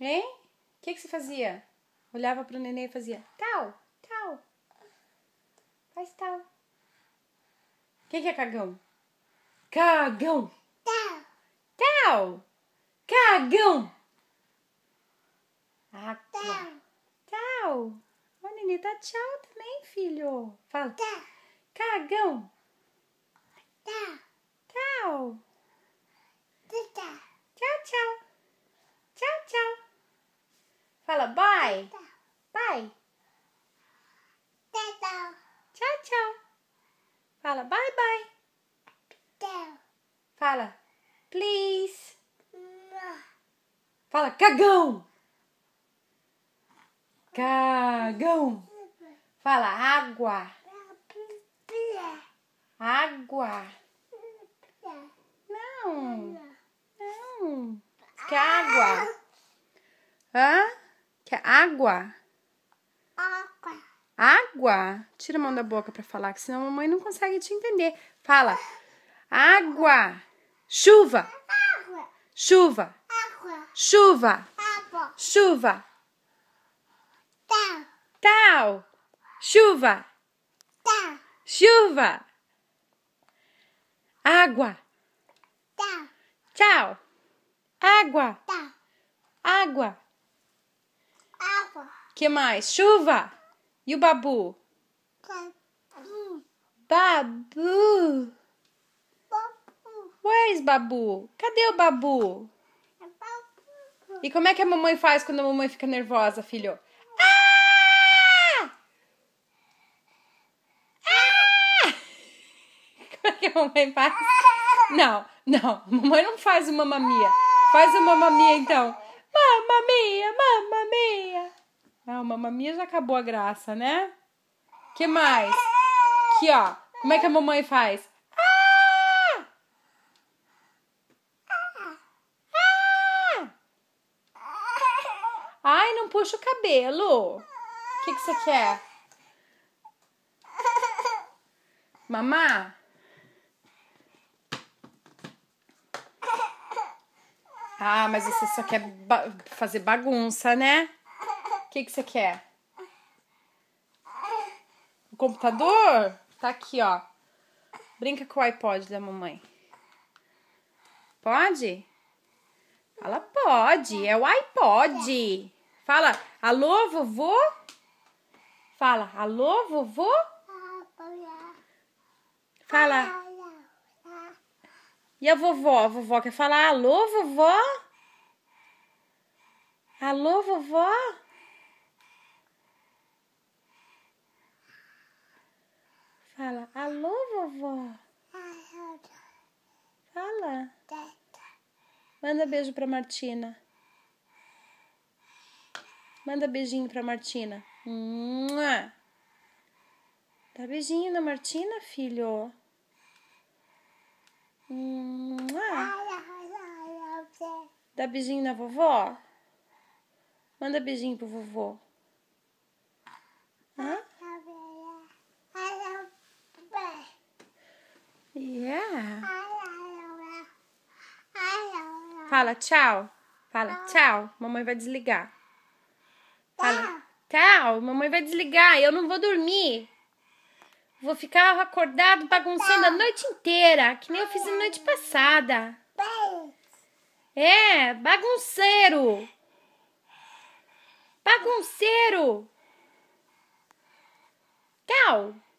Hein? O que, que você fazia? Olhava pro neném e fazia tal, tal. Faz tal. Quem que é cagão? Cagão! Tal! Tal! Cagão! Ah, tal! Tal! O neném tá tchau também, filho. Fala. Cagão! Fala bye. Bye. Tchau, tchau. Tchau, Fala bye, bye. Tchau. Fala please. Fala cagão. Cagão. Fala água. Água. Não. Não. Água. Hã? Que é água. Água. Água? Tira a mão da boca para falar, que senão a mamãe não consegue te entender. Fala. Água. Chuva. Água. Chuva. Água. Chuva. Água. Chuva. Tal. Tal. Chuva. Tal. Chuva. Água. Tal. Tchau. Água. Água. Que mais? Chuva. E o babu? Babu. Babu. Babu. Where is babu? Cadê o babu? É babu? E como é que a mamãe faz quando a mamãe fica nervosa, filho? Ah! Ah! Como é que a mamãe faz? Não, não. A mamãe não faz uma mamia. Faz uma mamia então. Mamma mia, mamma mia. Ah, mamãe já acabou a graça, né? Que mais? Aqui, ó. Como é que a mamãe faz? Ah! Ah! Ai, não puxa o cabelo. O que, que você quer? Mamá? Ah, mas você só quer ba fazer bagunça, né? que, que você quer? O computador? Tá aqui, ó. Brinca com o iPod da mamãe. Pode? Fala, pode. É o iPod. Fala, alô, vovô? Fala, alô, vovô? Fala. E a vovó? A vovó quer falar alô, vovó? Alô, vovó? Fala, alô, vovó. Fala. Manda beijo pra Martina. Manda beijinho pra Martina. Dá beijinho na Martina, filho. Dá beijinho na vovó. Manda beijinho pro vovô. Hã? Yeah. Fala tchau. Fala ah. tchau. Mamãe vai desligar. Tá. Fala tchau. Mamãe vai desligar. Eu não vou dormir. Vou ficar acordado bagunçando a tá. noite inteira, que nem eu fiz a noite passada. É, bagunceiro. Bagunceiro. Tchau.